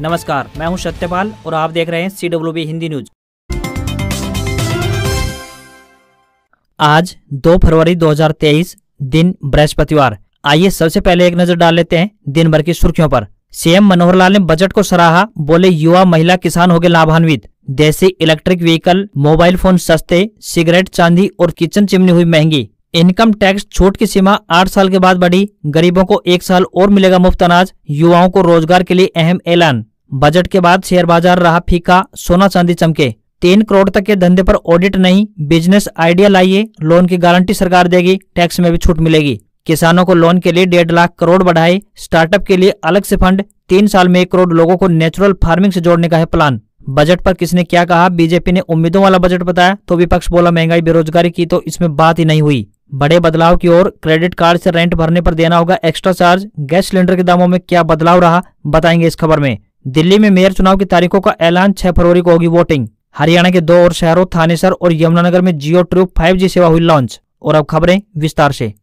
नमस्कार मैं हूं सत्यपाल और आप देख रहे हैं C W B Hindi news आज 2 फरवरी 2023 दिन बृहस्पतिवार आइए सबसे पहले एक नजर डाल लेते हैं दिन भर की सुर्खियों पर सीएम मनोहर लाल ने बजट को सराहा बोले युवा महिला किसान हो गए लाभान्वित देसी इलेक्ट्रिक व्हीकल मोबाइल फोन सस्ते सिगरेट चांदी और किचन चिमनी हुई महंगी इनकम टैक्स छूट की सीमा आठ साल के बाद बढ़ी गरीबों को एक साल और मिलेगा मुफ्त अनाज युवाओं को रोजगार के लिए अहम ऐलान बजट के बाद शेयर बाजार रहा फीका सोना चांदी चमके तीन करोड़ तक के धंधे पर ऑडिट नहीं बिजनेस आइडिया लाइए लोन की गारंटी सरकार देगी टैक्स में भी छूट मिलेगी किसानों को लोन के लिए डेढ़ लाख करोड़ बढ़ाए स्टार्टअप के लिए अलग से फंड तीन साल में एक करोड़ लोगों को नेचुरल फार्मिंग से जोड़ने का है प्लान बजट पर किसने क्या कहा बीजेपी ने उम्मीदों वाला बजट बताया तो विपक्ष बोला महंगाई बेरोजगारी की तो इसमें बात ही नहीं हुई बड़े बदलाव की ओर क्रेडिट कार्ड से रेंट भरने पर देना होगा एक्स्ट्रा चार्ज गैस सिलेंडर के दामों में क्या बदलाव रहा बताएंगे इस खबर में दिल्ली में मेयर चुनाव की तारीखों का ऐलान 6 फरवरी को होगी वोटिंग हरियाणा के दो और शहरों थानेसर और यमुनानगर में जियो ट्रूप फाइव सेवा हुई लॉन्च और अब खबरें विस्तार ऐसी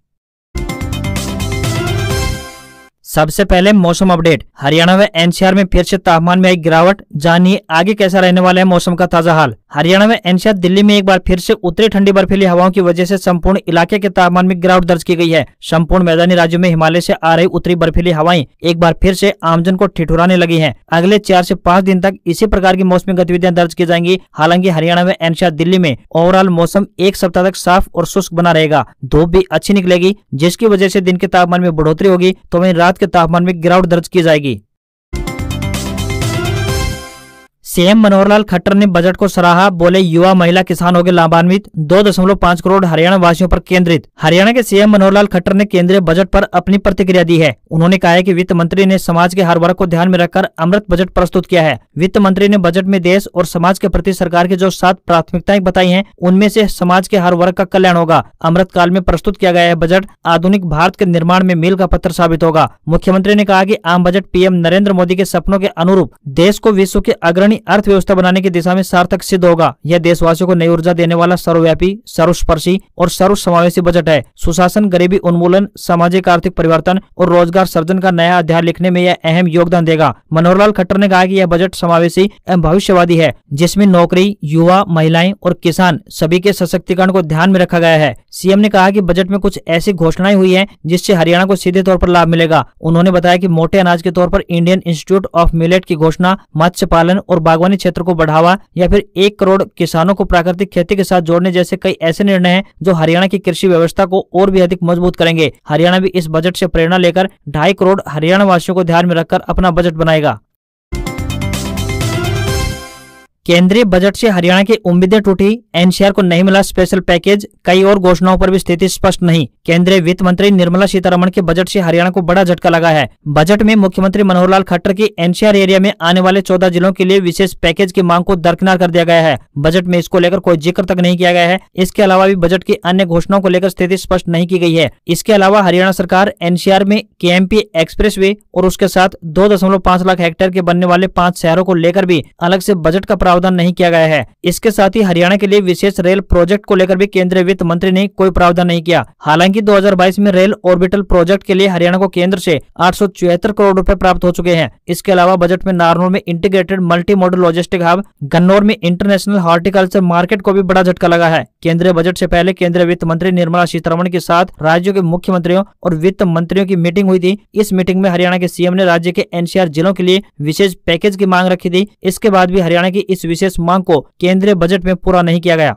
सबसे पहले मौसम अपडेट हरियाणा व एनसीआर में फिर से तापमान में आई गिरावट जानिए आगे कैसा रहने वाला है मौसम का ताजा हाल हरियाणा व एनसीआर दिल्ली में एक बार फिर से उत्तरी ठंडी बर्फीली हवाओं की वजह से संपूर्ण इलाके के तापमान में गिरावट दर्ज की गई है संपूर्ण मैदानी राज्यों में हिमालय से आ रही उत्तरी बर्फीली हवाएं एक बार फिर से आमजन को ठिठुराने लगी है अगले चार ऐसी पाँच दिन तक इसी प्रकार की मौसमी गतिविधियाँ दर्ज की जाएंगी हालांकि हरियाणा व एनसीआर दिल्ली में ओवरऑल मौसम एक सप्ताह तक साफ और शुष्क बना रहेगा धूप भी अच्छी निकलेगी जिसकी वजह से दिन के तापमान में बढ़ोतरी होगी तो वही रात के के तापमान में गिरावट दर्ज की जाएगी सीएम मनोहर लाल खट्टर ने बजट को सराहा बोले युवा महिला किसान हो गए लाभान्वित दो दशमलव पाँच करोड़ हरियाणा वासियों पर केंद्रित हरियाणा के सीएम मनोहर लाल खट्टर ने केंद्रीय बजट पर अपनी प्रतिक्रिया दी है उन्होंने कहा है कि वित्त मंत्री ने समाज के हर वर्ग को ध्यान में रखकर अमृत बजट प्रस्तुत किया है वित्त मंत्री ने बजट में देश और समाज के प्रति सरकार की जो सात प्राथमिकताएं बताई है उनमें ऐसी समाज के हर वर्ग का कल्याण होगा अमृत काल में प्रस्तुत किया गया है बजट आधुनिक भारत के निर्माण में मील का पत्थर साबित होगा मुख्यमंत्री ने कहा की आम बजट पीएम नरेंद्र मोदी के सपनों के अनुरूप देश को विश्व के अग्रणी अर्थव्यवस्था बनाने की दिशा में सार्थक सिद्ध होगा यह देशवासियों को नई ऊर्जा देने वाला सर्वव्यापी सर्वस्पर्शी और सर्वसमावेशी बजट है सुशासन गरीबी उन्मूलन सामाजिक आर्थिक परिवर्तन और रोजगार सर्जन का नया अध्याय लिखने में यह अहम योगदान देगा मनोहरलाल खट्टर ने कहा की यह बजट समावेशी एवं भविष्यवादी है जिसमे नौकरी युवा महिलाएं और किसान सभी के सशक्तिकरण को ध्यान में रखा गया है सीएम ने कहा की बजट में कुछ ऐसी घोषणाएं हुई है जिससे हरियाणा को सीधे तौर पर लाभ मिलेगा उन्होंने बताया की मोटे अनाज के तौर पर इंडियन इंस्टीट्यूट ऑफ मिलेट की घोषणा मत्स्य पालन और बागवानी क्षेत्र को बढ़ावा या फिर एक करोड़ किसानों को प्राकृतिक खेती के साथ जोड़ने जैसे कई ऐसे निर्णय हैं जो हरियाणा की कृषि व्यवस्था को और भी अधिक मजबूत करेंगे हरियाणा भी इस बजट से प्रेरणा लेकर ढाई करोड़ हरियाणा वासियों को ध्यान में रखकर अपना बजट बनाएगा केंद्रीय बजट से हरियाणा की उम्मीदें टूटी एनसीआर को नहीं मिला स्पेशल पैकेज कई और घोषणाओं पर भी स्थिति स्पष्ट नहीं केंद्रीय वित्त मंत्री निर्मला सीतारमण के बजट से हरियाणा को बड़ा झटका लगा है बजट में मुख्यमंत्री मनोहर लाल खट्टर की एनसीआर एरिया में आने वाले चौदह जिलों के लिए विशेष पैकेज की मांग को दरकिनार कर दिया गया है बजट में इसको लेकर कोई जिक्र तक नहीं किया गया है इसके अलावा भी बजट की अन्य घोषणाओं को लेकर स्थिति स्पष्ट नहीं की गयी है इसके अलावा हरियाणा सरकार एनसीआर में के एक्सप्रेस और उसके साथ दो लाख हेक्टेयर के बनने वाले पाँच शहरों को लेकर भी अलग ऐसी बजट का प्रावधान नहीं किया गया है इसके साथ ही हरियाणा के लिए विशेष रेल प्रोजेक्ट को लेकर भी केंद्रीय वित्त मंत्री ने कोई प्रावधान नहीं किया हालांकि 2022 में रेल ऑर्बिटल प्रोजेक्ट के लिए हरियाणा को केंद्र से आठ करोड़ रूपए प्राप्त हो चुके हैं इसके अलावा बजट में नारनौर में integrated multi modal logistic hub Gannaur में इंटरनेशनल हॉर्टिकल्चर मार्केट को भी बड़ा झटका लगा है केंद्रीय बजट ऐसी पहले केंद्रीय वित्त मंत्री निर्मला सीतारमण के साथ राज्यों के मुख्यमंत्रियों और वित्त मंत्रियों की मीटिंग हुई थी इस मीटिंग में हरियाणा के सीएम ने राज्य के एनसीआर जिलों के लिए विशेष पैकेज की मांग रखी थी इसके बाद भी हरियाणा की इस विशेष मांग को केंद्रीय बजट में पूरा नहीं किया गया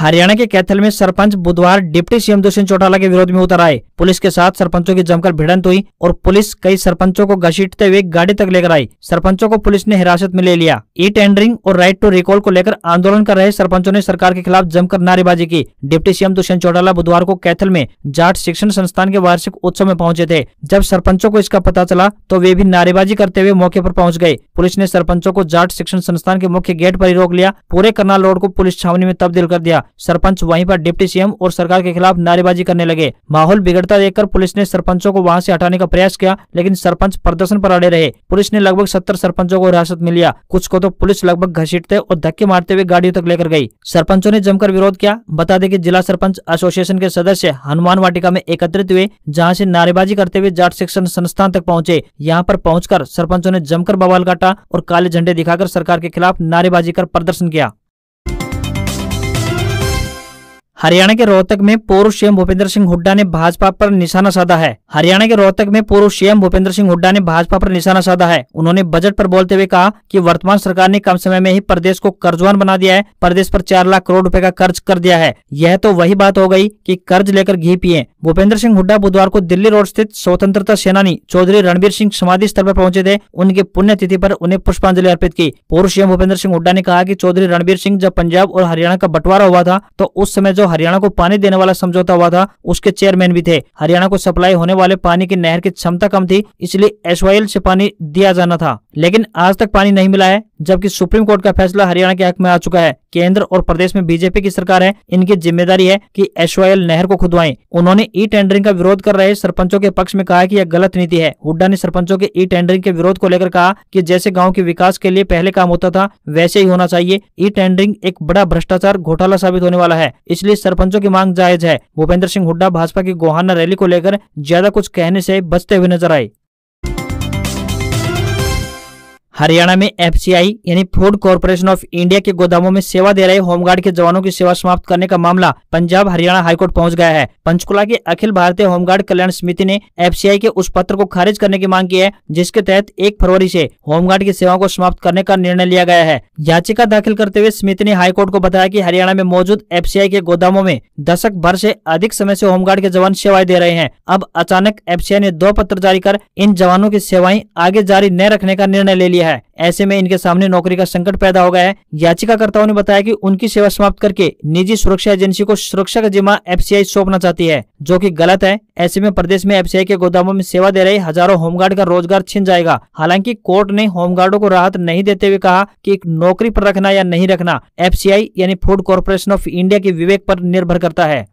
हरियाणा के कैथल में सरपंच बुधवार डिप्टी सीएम दुष्यंत चौटाला के विरोध में उतर आए पुलिस के साथ सरपंचों की जमकर भिड़ंत हुई और पुलिस कई सरपंचों को घसीटते हुए गाड़ी तक लेकर आई सरपंचों को पुलिस ने हिरासत में ले लिया ई टेंडरिंग और राइट टू रिकॉल को लेकर आंदोलन कर रहे सरपंचों ने सरकार के खिलाफ जमकर नारेबाजी की डिप्टी सीएम दुष्यंत चौटाला बुधवार को कैथल में जाट शिक्षण संस्थान के वार्षिक उत्सव में पहुंचे थे जब सरपंचों को इसका पता चला तो वे भी नारेबाजी करते हुए मौके पर पहुंच गए पुलिस ने सरपंचों को जाट शिक्षण संस्थान के मुख्य गेट पर ही रोक लिया पूरे करनाल रोड को पुलिस छावनी में तब्दील कर दिया सरपंच वहीं पर डिप्टी सीएम और सरकार के खिलाफ नारेबाजी करने लगे माहौल बिगड़ता देखकर पुलिस ने सरपंचों को वहां से हटाने का प्रयास किया लेकिन सरपंच प्रदर्शन पर अड़े रहे पुलिस ने लगभग सत्तर सरपंचों को हिरासत में लिया कुछ को तो पुलिस लगभग घसीटते और धक्के मारते हुए गाड़ियों तक लेकर गयी सरपंचों ने जमकर विरोध किया बता दे की जिला सरपंच एसोसिएशन के सदस्य हनुमान वाटिका में एकत्रित हुए जहाँ ऐसी नारेबाजी करते हुए जाट शिक्षण संस्थान तक पहुँचे यहाँ पर पहुंचकर सरपंचों ने जमकर बवाल काटा और काले झंडे दिखाकर सरकार के खिलाफ नारेबाजी कर प्रदर्शन किया हरियाणा के रोहतक में पूर्व सीएम भूपेंद्र सिंह हुड्डा ने भाजपा पर निशाना साधा है हरियाणा के रोहतक में पूर्व सीएम भूपेंद्र सिंह हुड्डा ने भाजपा पर निशाना साधा है उन्होंने बजट पर बोलते हुए कहा कि वर्तमान सरकार ने कम समय में ही प्रदेश को कर्जवान बना दिया है प्रदेश पर चार लाख करोड़ रूपए का कर्ज कर दिया है यह तो वही बात हो गयी की कर्ज लेकर घी पिए भूपेंद्र सिंह हुड्डा बुधवार को दिल्ली रोड स्थित स्वतंत्रता सेनानी चौधरी रणबीर सिंह समाधि स्थल पर पहुंचे थे उनकी पुण्यतिथि पर उन्हें पुष्पांजलि अर्पित की पूर्व सीएम भूपेंद्र सिंह हुड्डा ने कहा की चौधरी रणबीर सिंह जब पंजाब और हरियाणा का बंटवारा हुआ था तो उस समय जो हरियाणा को पानी देने वाला समझौता हुआ था उसके चेयरमैन भी थे हरियाणा को सप्लाई होने वाले पानी की नहर की क्षमता कम थी इसलिए एस से पानी दिया जाना था लेकिन आज तक पानी नहीं मिला है जबकि सुप्रीम कोर्ट का फैसला हरियाणा के हक में आ चुका है केंद्र और प्रदेश में बीजेपी की सरकार है इनकी जिम्मेदारी है कि एसवाईएल नहर को खुदवाएं उन्होंने ई टेंडरिंग का विरोध कर रहे सरपंचों के पक्ष में कहा कि यह गलत नीति है हुड्डा ने सरपंचों के ई टेंडरिंग के विरोध को लेकर कहा कि जैसे गाँव के विकास के लिए पहले काम होता था वैसे ही होना चाहिए ई टेंडरिंग एक बड़ा भ्रष्टाचार घोटाला साबित होने वाला है इसलिए सरपंचों की मांग जायज है भूपेंद्र सिंह हुड्डा भाजपा की गोहाना रैली को लेकर ज्यादा कुछ कहने ऐसी बचते हुए नजर आए हरियाणा में एफसीआई यानी फूड कॉरपोरेशन ऑफ इंडिया के गोदामों में सेवा दे रहे होमगार्ड के जवानों की सेवा समाप्त करने का मामला पंजाब हरियाणा हाईकोर्ट पहुंच गया है पंचकुला के अखिल भारतीय होमगार्ड कल्याण समिति ने एफसीआई के उस पत्र को खारिज करने की मांग की है जिसके तहत एक फरवरी से होमगार्ड की सेवाओं को समाप्त करने का निर्णय लिया गया है याचिका दाखिल करते हुए समिति ने हाईकोर्ट को बताया की हरियाणा में मौजूद एफ के गोदामों में दशक भर ऐसी अधिक समय ऐसी होमगार्ड के जवान सेवाएं दे रहे हैं अब अचानक एफ ने दो पत्र जारी कर इन जवानों की सेवाएं आगे जारी न रखने का निर्णय ले लिया है ऐसे में इनके सामने नौकरी का संकट पैदा हो गया है याचिकाकर्ताओं ने बताया कि उनकी सेवा समाप्त करके निजी सुरक्षा एजेंसी को सुरक्षा का जिम्मा एफसीआई सौंपना चाहती है जो कि गलत है ऐसे में प्रदेश में एफसीआई के गोदामों में सेवा दे रहे हजारों होमगार्ड का रोजगार छिन जाएगा हालांकि कोर्ट ने होमगार्डो को राहत नहीं देते हुए कहा की नौकरी आरोप रखना या नहीं रखना एफ यानी फूड कारपोरेशन ऑफ इंडिया के विवेक आरोप निर्भर करता है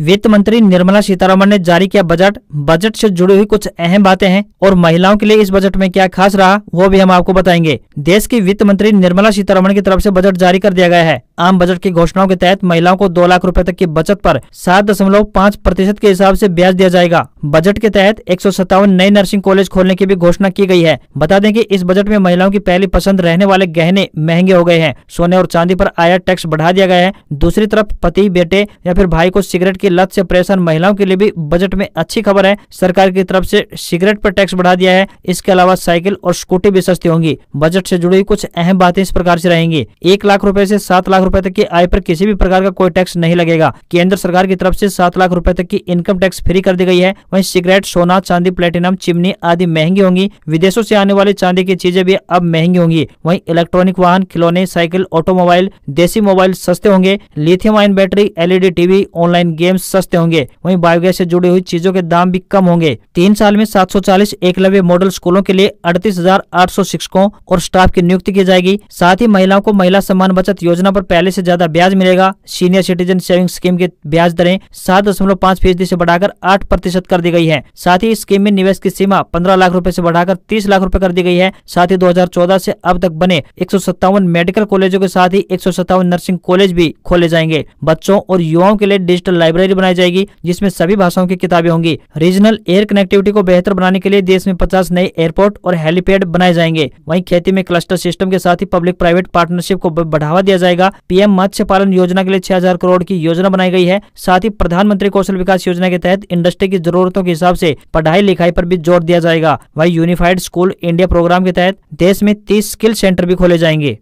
वित्त मंत्री निर्मला सीतारमण ने जारी किया बजट बजट से जुड़ी हुई कुछ अहम बातें हैं और महिलाओं के लिए इस बजट में क्या खास रहा वो भी हम आपको बताएंगे देश की वित्त मंत्री निर्मला सीतारमण की तरफ से बजट जारी कर दिया गया है आम बजट की घोषणाओं के तहत महिलाओं को दो लाख रुपए तक की बचत पर सात दशमलव पाँच प्रतिशत के हिसाब से ब्याज दिया जाएगा बजट के तहत एक नए नर्सिंग कॉलेज खोलने की भी घोषणा की गई है बता दें कि इस बजट में महिलाओं की पहली पसंद रहने वाले गहने महंगे हो गए हैं सोने और चांदी पर आया टैक्स बढ़ा दिया गया है दूसरी तरफ पति बेटे या फिर भाई को सिगरेट की लत से परेशान महिलाओं के लिए भी बजट में अच्छी खबर है सरकार की तरफ से सिगरेट पर टैक्स बढ़ा दिया है इसके अलावा साइकिल और स्कूटी भी सस्ती होंगी बजट से जुड़ी कुछ अहम बातें इस प्रकार से रहेंगी एक लाख रूपए से सात लाख रूपए तक की आय पर किसी भी प्रकार का कोई टैक्स नहीं लगेगा केंद्र सरकार की तरफ से सात लाख रूपए तक की इनकम टैक्स फ्री कर दी गई है वही सिगरेट सोना चांदी प्लेटिनम चिमनी आदि महंगी होंगी विदेशों से आने वाली चांदी की चीजें भी अब महंगी होंगी वही इलेक्ट्रॉनिक वाहन खिलौने साइकिल ऑटोमोबाइल देसी मोबाइल सस्ते होंगे lithium ion battery LED TV online game ATMs सस्ते होंगे वहीं बायोगैस से जुड़ी हुई चीजों के दाम भी कम होंगे तीन साल में 740 एकलव्य मॉडल स्कूलों के लिए 38,800 शिक्षकों और स्टाफ की नियुक्ति की जाएगी साथ ही महिलाओं को महिला सम्मान बचत योजना पर पहले से ज्यादा ब्याज मिलेगा सीनियर सिटीजन सेविंग स्कीम के ब्याज दरें सात दशमलव पाँच फीसदी ऐसी बढ़ाकर आठ प्रतिशत कर दी गई है साथ ही स्कीम में निवेश की सीमा पंद्रह लाख रूपए ऐसी बढ़ाकर तीस लाख रूपए कर दी गई है साथ ही दो हजार अब तक बने एक मेडिकल कॉलेजों के साथ ही एक नर्सिंग कॉलेज भी खोले जाएंगे बच्चों और युवाओं के लिए डिजिटल लाइब्रेरी लाइब्रेरी बनाई जाएगी जिसमें सभी भाषाओं की किताबें होंगी रीजनल एयर कनेक्टिविटी को बेहतर बनाने के लिए देश में पचास नए एयरपोर्ट और हेलीपैड बनाए जाएंगे वहीं खेती में क्लस्टर सिस्टम के साथ ही पब्लिक प्राइवेट पार्टनरशिप को बढ़ावा दिया जाएगा पीएम मत्स्य पालन योजना के लिए छह करोड़ की योजना बनाई गई है साथ ही प्रधानमंत्री कौशल विकास योजना के तहत इंडस्ट्री की जरूरतों के हिसाब ऐसी पढ़ाई लिखाई आरोप भी जोर दिया जाएगा वही यूनिफाइड स्कूल इंडिया प्रोग्राम के तहत देश में तीस स्किल सेंटर भी खोले जाएंगे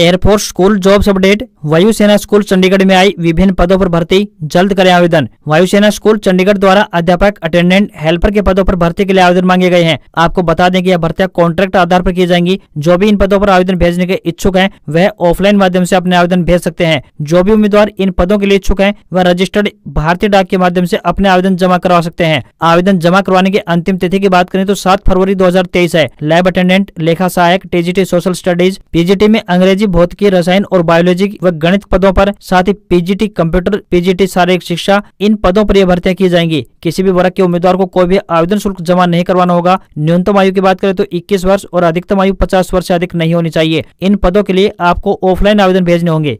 एयरफोर्स स्कूल जॉब्स अपडेट वायुसेना स्कूल चंडीगढ़ में आई विभिन्न पदों पर भर्ती जल्द करें आवेदन वायुसेना स्कूल चंडीगढ़ द्वारा अध्यापक अटेंडेंट हेल्पर के पदों पर भर्ती के लिए आवेदन मांगे गए हैं आपको बता दें कि यह भर्तियां कॉन्ट्रैक्ट आधार पर की जाएंगी जो भी इन पदों पर आवेदन भेजने के इच्छुक है वह ऑफलाइन माध्यम ऐसी अपने आवेदन भेज सकते हैं जो भी उम्मीदवार इन पदों के लिए इच्छुक है वह रजिस्टर्ड भारतीय डाक के माध्यम ऐसी अपने आवेदन जमा करवा सकते हैं आवेदन जमा करवाने की अंतिम तिथि की बात करें तो सात फरवरी दो है लैब अटेंडेंट लेखा सहायक टीजीटी सोशल स्टडीज पीजीटी में अंग्रेजी अंग्रेजी भौतिकी रसायन और बायोलॉजी व गणित पदों पर साथ ही पीजीटी कंप्यूटर पीजीटी शारीरिक शिक्षा इन पदों पर यह भर्तियां की जाएंगी किसी भी वर्ग के उम्मीदवार को कोई भी आवेदन शुल्क जमा नहीं करवाना होगा न्यूनतम आयु की बात करें तो इक्कीस वर्ष और अधिकतम आयु पचास वर्ष से अधिक नहीं होनी चाहिए इन पदों के लिए आपको ऑफलाइन आवेदन भेजने होंगे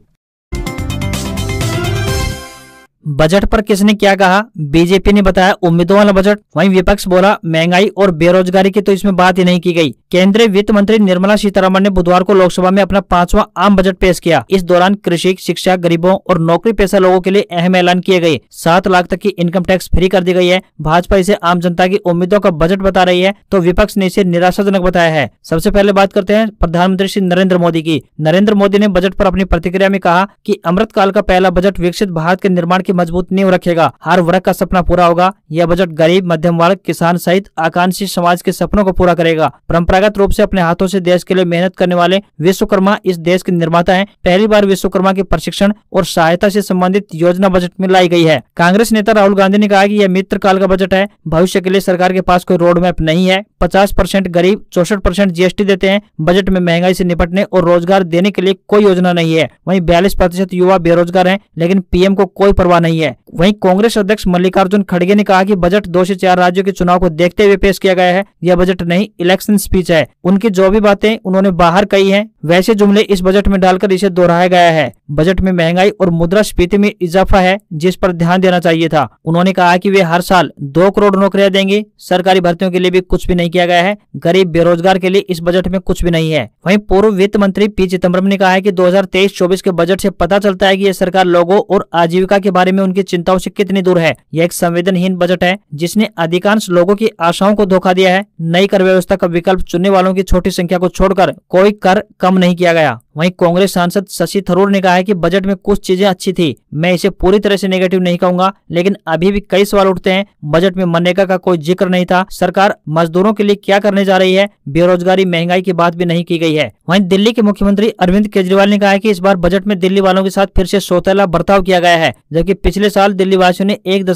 बजट पर किसने क्या कहा बीजेपी ने बताया उम्मीदों वाला बजट वहीं विपक्ष बोला महंगाई और बेरोजगारी की तो इसमें बात ही नहीं की गई केंद्रीय वित्त मंत्री निर्मला सीतारमण ने बुधवार को लोकसभा में अपना पांचवा आम बजट पेश किया इस दौरान कृषि शिक्षा गरीबों और नौकरी पेशा लोगों के लिए अहम ऐलान किए गए सात लाख तक की इनकम टैक्स फ्री कर दी गई है भाजपा इसे आम जनता की उम्मीदों का बजट बता रही है तो विपक्ष ने इसे निराशाजनक बताया है सबसे पहले बात करते हैं प्रधानमंत्री श्री नरेंद्र मोदी की नरेंद्र मोदी ने बजट आरोप अपनी प्रतिक्रिया में कहा की अमृतकाल का पहला बजट विकसित भारत के निर्माण की मजबूत नींव रखेगा हर वर्ग का सपना पूरा होगा यह बजट गरीब मध्यम वर्ग किसान सहित आकांक्षी समाज के सपनों को पूरा करेगा परंपरागत रूप से अपने हाथों से देश के लिए मेहनत करने वाले विश्वकर्मा इस देश के निर्माता हैं पहली बार विश्वकर्मा के प्रशिक्षण और सहायता से संबंधित योजना बजट में लाई गई है कांग्रेस नेता राहुल गांधी ने कहा कि यह मित्र काल का बजट है भविष्य के लिए सरकार के पास कोई रोड मैप नहीं है पचास परसेंट गरीब चौसठ परसेंट जीएसटी देते हैं बजट में महंगाई से निपटने और रोजगार देने के लिए कोई योजना नहीं है वही बयालीस प्रतिशत युवा बेरोजगार है लेकिन पीएम को कोई परवाह नहीं है वहीं कांग्रेस अध्यक्ष मल्लिकार्जुन खड़गे ने कहा कि बजट दो से चार राज्यों के चुनाव को देखते हुए पेश किया गया है यह बजट नहीं इलेक्शन स्पीच है उनकी जो भी बातें उन्होंने बाहर कही है वैसे जुमले इस बजट में डालकर इसे दोहराया गया है बजट में महंगाई और मुद्रा स्पीति में इजाफा है जिस पर ध्यान देना चाहिए था उन्होंने कहा कि वे हर साल दो करोड़ नौकरियां देंगे सरकारी भर्तियों के लिए भी कुछ भी नहीं किया गया है गरीब बेरोजगार के लिए इस बजट में कुछ भी नहीं है वहीं पूर्व वित्त मंत्री पी चिदम्बरम ने कहा है कि 2023-24 के बजट ऐसी पता चलता है की यह सरकार लोगों और आजीविका के बारे बारे में उनकी चिंताओं से कितनी दूर है यह एक संवेदनहीन बजट है जिसने अधिकांश लोगों की आशाओं को धोखा दिया है नई कर व्यवस्था का विकल्प चुनने वालों की छोटी संख्या को छोड़कर कोई कर कम नहीं किया गया वहीं कांग्रेस सांसद शशि थरूर ने कहा है कि बजट में कुछ चीजें अच्छी थी मैं इसे पूरी तरह से नेगेटिव नहीं कहूंगा लेकिन अभी भी कई सवाल उठते हैं बजट में मनरेगा का कोई जिक्र नहीं था सरकार मजदूरों के लिए क्या करने जा रही है बेरोजगारी महंगाई की बात भी नहीं की गई है वहीं दिल्ली के मुख्यमंत्री अरविंद केजरीवाल ने कहा है की इस बार बजट में दिल्ली वालों के साथ फिर से सौतेला बर्ताव किया गया है जबकि पिछले साल दिल्ली वासियों ने एक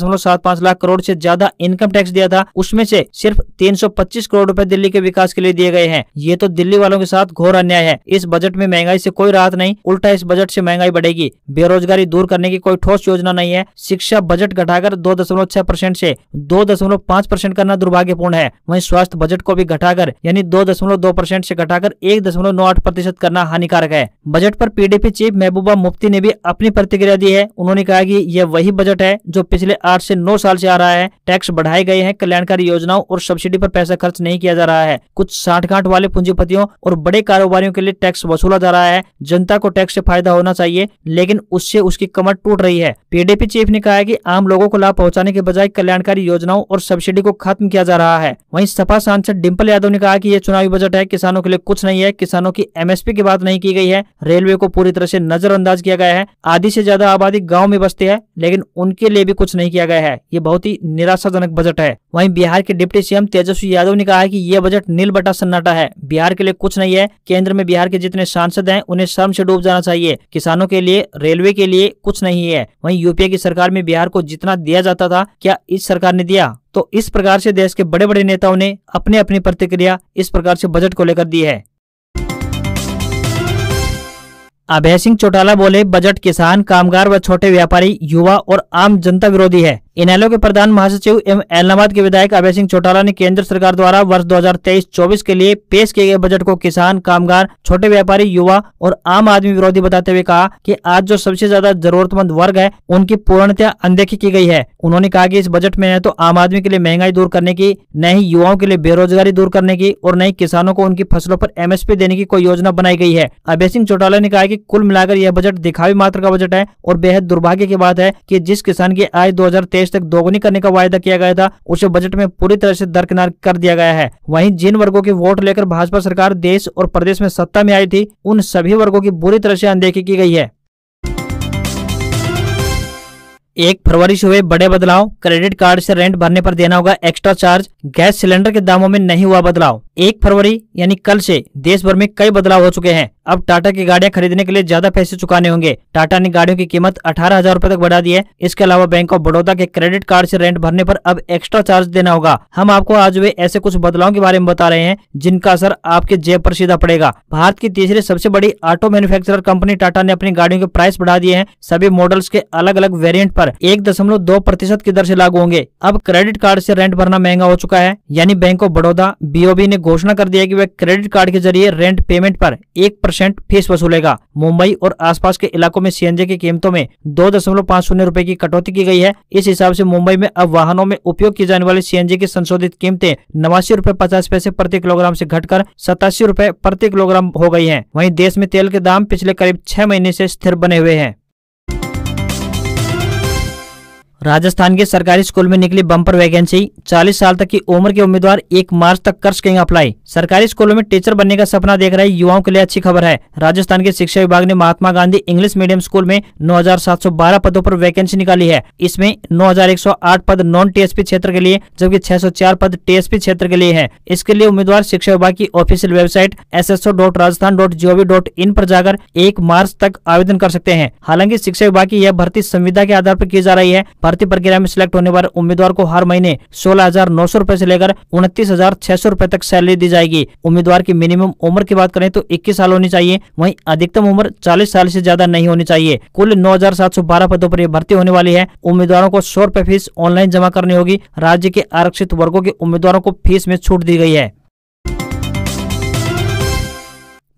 लाख करोड़ ऐसी ज्यादा इनकम टैक्स दिया था उसमें ऐसी सिर्फ तीन करोड़ रूपए दिल्ली के विकास के लिए दिए गए हैं ये तो दिल्ली वालों के साथ घोर अन्याय है इस बजट में महंगा महंगाई से कोई राहत नहीं उल्टा इस बजट से महंगाई बढ़ेगी बेरोजगारी दूर करने की कोई ठोस योजना नहीं है शिक्षा बजट घटाकर दो दशमलव छह परसेंट ऐसी दो दशमलव पाँच परसेंट करना दुर्भाग्यपूर्ण है वही स्वास्थ्य बजट को भी घटाकर यानी दो दशमलव दो परसेंट ऐसी घटाकर एक दशमलव नौ आठ प्रतिशत करना हानिकारक है बजट आरोप पीडीपी चीफ महबूबा मुफ्ती ने भी अपनी प्रतिक्रिया दी है उन्होंने कहा की यह वही बजट है जो पिछले आठ ऐसी नौ साल ऐसी आ रहा है टैक्स बढ़ाए गए हैं कल्याणकारी योजनाओं और सब्सिडी आरोप पैसा खर्च नहीं किया जा रहा है कुछ साठ गांठ वाले पूंजीपतियों और बड़े कारोबारियों के लिए टैक्स वसूला जा रहा है रहा है जनता को टैक्स से फायदा होना चाहिए लेकिन उससे उसकी कमर टूट रही है पीडीपी चीफ ने कहा है कि आम लोगों को लाभ पहुंचाने के बजाय कल्याणकारी योजनाओं और सब्सिडी को खत्म किया जा रहा है वहीं सपा सांसद डिम्पल यादव ने कहा कि ये चुनावी बजट है किसानों के लिए कुछ नहीं है किसानों की एमएसपी की बात नहीं की गई है रेलवे को पूरी तरह से नजरअंदाज किया गया है आधी से ज्यादा आबादी गाँव में बसती है लेकिन उनके लिए भी कुछ नहीं किया गया है ये बहुत ही निराशाजनक बजट है वही बिहार के डिप्टी सीएम तेजस्वी यादव ने कहा है कि यह बजट नील बटा सन्नाटा है बिहार के लिए कुछ नहीं है केंद्र में बिहार के जितने सांसद दर्द है उन्हें शर्म से डूब जाना चाहिए किसानों के लिए रेलवे के लिए कुछ नहीं है वहीं यूपीए की सरकार में बिहार को जितना दिया जाता था क्या इस सरकार ने दिया तो इस प्रकार से देश के बड़े बड़े नेताओं ने अपने अपनी प्रतिक्रिया इस प्रकार से बजट को लेकर दी है अभय सिंह चौटाला बोले बजट किसान कामगार व छोटे व्यापारी युवा और आम जनता विरोधी है इनैलो के प्रधान महासचिव एवं एलनाबाद के विधायक अभय सिंह चौटाला ने केंद्र सरकार द्वारा वर्ष 2023-24 के लिए पेश किए गए बजट को किसान कामगार छोटे व्यापारी युवा और आम आदमी विरोधी बताते हुए कहा कि आज जो सबसे ज्यादा जरूरतमंद वर्ग है उनकी पूर्णतया अनदेखी की गई है उन्होंने कहा की इस बजट में न तो आम आदमी के लिए महंगाई दूर करने की न ही युवाओं के लिए बेरोजगारी दूर करने की और न ही किसानों को उनकी फसलों आरोप एमएसपी देने की कोई योजना बनाई गई है अभय सिंह चौटाला ने कहा की कुल मिलाकर यह बजट दिखावी मात्र का बजट है और बेहद दुर्भाग्य की बात है की जिस किसान की आय दो बाईस तक दोगुनी करने का वायदा किया गया था उसे बजट में पूरी तरह से दरकिनार कर दिया गया है वहीं जिन वर्गों के वोट लेकर भाजपा सरकार देश और प्रदेश में सत्ता में आई थी उन सभी वर्गों की बुरी तरह से अनदेखी की गई है एक फरवरी से हुए बड़े बदलाव क्रेडिट कार्ड से रेंट भरने पर देना होगा एक्स्ट्रा चार्ज गैस सिलेंडर के दामों में नहीं हुआ बदलाव एक फरवरी यानी कल से देश भर में कई बदलाव हो चुके हैं अब टाटा की गाड़ियां खरीदने के लिए ज्यादा पैसे चुकाने होंगे टाटा ने गाड़ियों की कीमत अठारह हजार रूपए तक बढ़ा दी है इसके अलावा बैंक ऑफ बड़ौदा के क्रेडिट कार्ड से रेंट भरने पर अब एक्स्ट्रा चार्ज देना होगा हम आपको आज वे ऐसे कुछ बदलाव के बारे में बता रहे हैं जिनका असर आपके जेब पर सीधा पड़ेगा भारत की तीसरी सबसे बड़ी ऑटो मैन्युफैक्चरर कंपनी टाटा ने अपनी गाड़ियों के प्राइस बढ़ा दिए हैं सभी मॉडल्स के अलग अलग वेरियंट पर एक दशमलव दो प्रतिशत की दर से लागू होंगे अब क्रेडिट कार्ड से रेंट भरना महंगा हो चुका है यानी बैंक ऑफ बड़ौदा बीओबी ने घोषणा कर दिया कि वह क्रेडिट कार्ड के जरिए रेंट पेमेंट पर एक परसेंट फीस वसूलेगा मुंबई और आसपास के इलाकों में सीएनजी की कीमतों में दो दशमलव पाँच शून्य रूपए की कटौती की गई है इस हिसाब से मुंबई में अब वाहनों में उपयोग की जाने वाली सीएनजी की संशोधित कीमतें नवासी रूपए पचास पैसे प्रति किलोग्राम ऐसी घटकर सतासी रूपए प्रति किलोग्राम हो गयी है वही देश में तेल के दाम पिछले करीब छह महीने ऐसी स्थिर बने हुए हैं राजस्थान के सरकारी स्कूल में निकली बम्पर वैकेंसी 40 साल तक की उम्र के उम्मीदवार 1 मार्च तक कर सकेंगे अप्लाई सरकारी स्कूलों में टीचर बनने का सपना देख रहे युवाओं के लिए अच्छी खबर है राजस्थान के शिक्षा विभाग ने Mahatma Gandhi English medium school में 9,712 पदों पर वैकेंसी निकाली है इसमें नौ पद नॉन टी क्षेत्र के लिए जबकि छह पद टी क्षेत्र के लिए है इसके लिए उम्मीदवार शिक्षा विभाग की ऑफिसियल वेबसाइट एस एस पर जाकर एक मार्च तक आवेदन कर सकते हैं हालांकि शिक्षा विभाग की यह भर्ती संविदा के आधार पर की जा रही है भर्ती प्रक्रिया में सिलेक्ट होने वाले उम्मीदवार को हर महीने सोलह हजार नौ सौ रूपए से लेकर उनतीस हजार छह सौ रूपए तक सैलरी दी जाएगी उम्मीदवार की मिनिमम उम्र की बात करें तो इक्कीस साल होनी चाहिए वही अधिकतम उम्र चालीस साल ऐसी ज्यादा नहीं होनी चाहिए कुल नौ हजार सात सौ बारह पदों पर भर्ती होने वाली है उम्मीदवारों को सौ रूपए फीस ऑनलाइन जमा करनी होगी राज्य के आरक्षित वर्गो के उम्मीदवारों को फीस में छूट दी गई है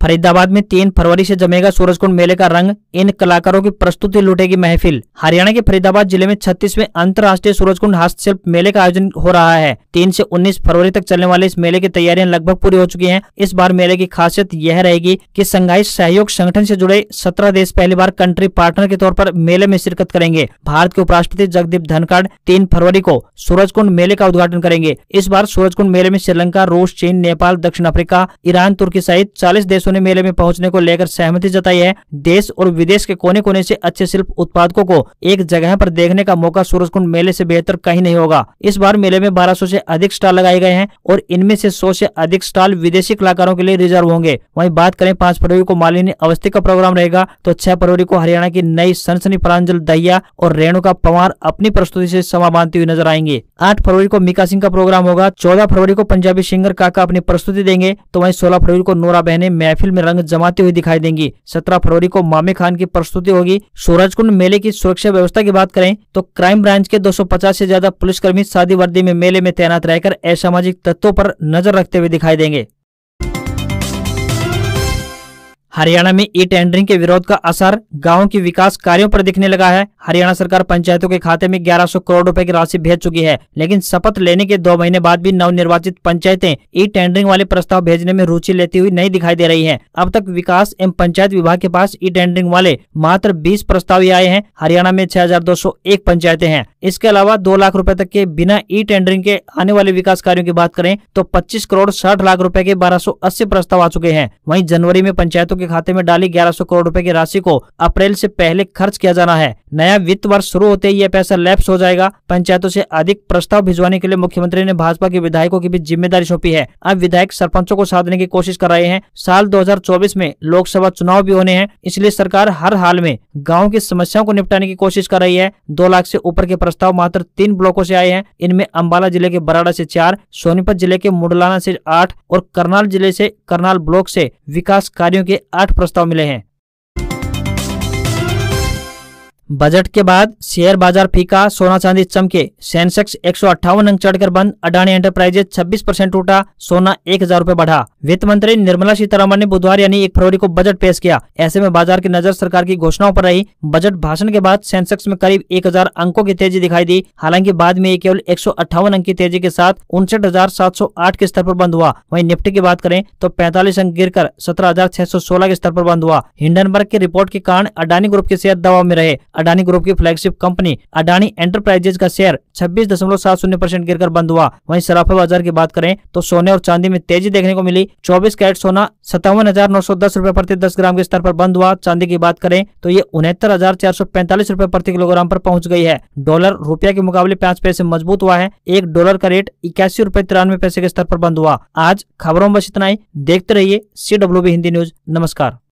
फरीदाबाद में तीन फरवरी से जमेगा सूरजकुंड मेले का रंग इन कलाकारों की प्रस्तुति लुटेगी महफिल हरियाणा के फरीदाबाद जिले में छत्तीसवें अंतर्राष्ट्रीय सूरजकुंड हस्तशिल्प मेले का आयोजन हो रहा है तीन से उन्नीस फरवरी तक चलने वाले इस मेले की तैयारियां लगभग पूरी हो चुकी हैं। इस बार मेले की खासियत यह रहेगी की संघाई सहयोग संगठन ऐसी जुड़े सत्रह देश पहली बार कंट्री पार्टनर के तौर पर मेले में शिरकत करेंगे भारत के उपराष्ट्रपति जगदीप धनखड़ तीन फरवरी को सूरज मेले का उद्घाटन करेंगे इस बार सूरज मेले में श्रीलंका रूस चीन नेपाल दक्षिण अफ्रीका ईरान तुर्की सहित चालीस देशों ने खिलौने मेले में पहुंचने को लेकर सहमति जताई है देश और विदेश के कोने कोने से अच्छे शिल्प उत्पादकों को एक जगह पर देखने का मौका सूरज कुंड मेले से बेहतर कहीं नहीं होगा इस बार मेले में बारह सौ अधिक स्टॉल लगाए गए हैं और इनमें से सौ ऐसी अधिक स्टॉल विदेशी कलाकारों के लिए रिजर्व होंगे वही बात करें पाँच फरवरी को मालिनी अवस्थी का प्रोग्राम रहेगा तो छह फरवरी को हरियाणा की नई सनसनी प्रांजल दहिया और रेणुका पवार अपनी प्रस्तुति ऐसी समा बांधती हुई नजर आएंगे आठ फरवरी को मीका सिंह का प्रोग्राम होगा चौदह फरवरी को पंजाबी सिंगर काका अपनी प्रस्तुति देंगे तो वही सोलह फरवरी को नोरा बहने मैफ फिल्म में रंग जमाते हुए दिखाई देंगी सत्रह फरवरी को मामे खान की प्रस्तुति होगी सूरज कुंड मेले की सुरक्षा व्यवस्था की बात करें तो क्राइम ब्रांच के 250 से ज्यादा पुलिसकर्मी शादी वर्दी में मेले में तैनात रहकर असामाजिक तत्वों पर नजर रखते हुए दिखाई देंगे हरियाणा में ई टेंडरिंग के विरोध का असर गाँव के विकास कार्यों पर दिखने लगा है हरियाणा सरकार पंचायतों के खाते में 1100 करोड़ रुपए की राशि भेज चुकी है लेकिन शपथ लेने के दो महीने बाद भी नवनिर्वाचित पंचायतें ई टेंडरिंग वाले प्रस्ताव भेजने में रुचि लेती हुई नहीं दिखाई दे रही है अब तक विकास एवं पंचायत विभाग के पास ई टेंडरिंग वाले मात्र बीस प्रस्ताव आए हैं हरियाणा में छह पंचायतें हैं इसके अलावा दो लाख रूपए तक के बिना ई टेंडरिंग के आने वाले विकास कार्यो की बात करें तो पच्चीस करोड़ साठ लाख रूपए के बारह प्रस्ताव आ चुके हैं वही जनवरी में पंचायतों के खाते में डाली 1100 करोड़ रुपए की राशि को अप्रैल से पहले खर्च किया जाना है नया वित्त वर्ष शुरू होते ही यह पैसा लैप्स हो जाएगा पंचायतों से अधिक प्रस्ताव भिजवाने के लिए मुख्यमंत्री ने भाजपा के विधायकों की भी जिम्मेदारी सौंपी है अब विधायक सरपंचों को साधने की कोशिश कर रहे हैं साल दो में लोकसभा चुनाव भी होने हैं इसलिए सरकार हर हाल में गाँव की समस्याओं को निपटाने की कोशिश कर रही है दो लाख ऐसी ऊपर के प्रस्ताव मात्र तीन ब्लॉकों ऐसी आए हैं इनमें अम्बाला जिले के बराड़ा ऐसी चार सोनीपत जिले के मुडलाना ऐसी आठ और करनाल जिले ऐसी करनाल ब्लॉक ऐसी विकास कार्यो के आठ प्रस्ताव मिले हैं बजट के बाद शेयर बाजार फीका सोना चांदी चमके सेंसेक्स एक अंक चढ़कर बंद अडानी एंटरप्राइजेज 26 परसेंट टूटा सोना एक हजार रूपए बढ़ा वित्त मंत्री निर्मला सीतारमण ने बुधवार यानी एक फरवरी को बजट पेश किया ऐसे में बाजार की नजर सरकार की घोषणाओं पर रही बजट भाषण के बाद सेंसेक्स में करीब एक हजार अंकों की तेजी दिखाई दी हालांकि बाद में केवल एक अंक की तेजी के साथ उनसठ के स्तर आरोप बंद हुआ वही निफ्टी की बात करें तो पैंतालीस अंक गिर कर के स्तर आरोप बंद हुआ हिंडनबर्ग की रिपोर्ट के कारण अडानी ग्रुप के शेयर दबाव में रहे अडानी ग्रुप की फ्लैगशिप कंपनी अडानी एंटरप्राइजेज का शेयर छब्बीस दशमलव सात शून्य परसेंट गिर बंद हुआ वहीं सराफा बाजार की बात करें तो सोने और चांदी में तेजी देखने को मिली चौबीस कैरेट सोना सत्तावन हजार नौ सौ दस रूपए प्रति दस ग्राम के स्तर पर बंद हुआ चांदी की बात करें तो ये उनहत्तर हजार चार सौ पैंतालीस रूपए प्रति किलोग्राम पर पहुंच गई है डॉलर रुपया के मुकाबले पांच पैसे मजबूत हुआ है एक डॉलर का रेट इक्यासी रूपए तिरानवे पैसे के स्तर पर बंद हुआ आज खबरों में बस इतना ही देखते रहिए सी हिंदी न्यूज नमस्कार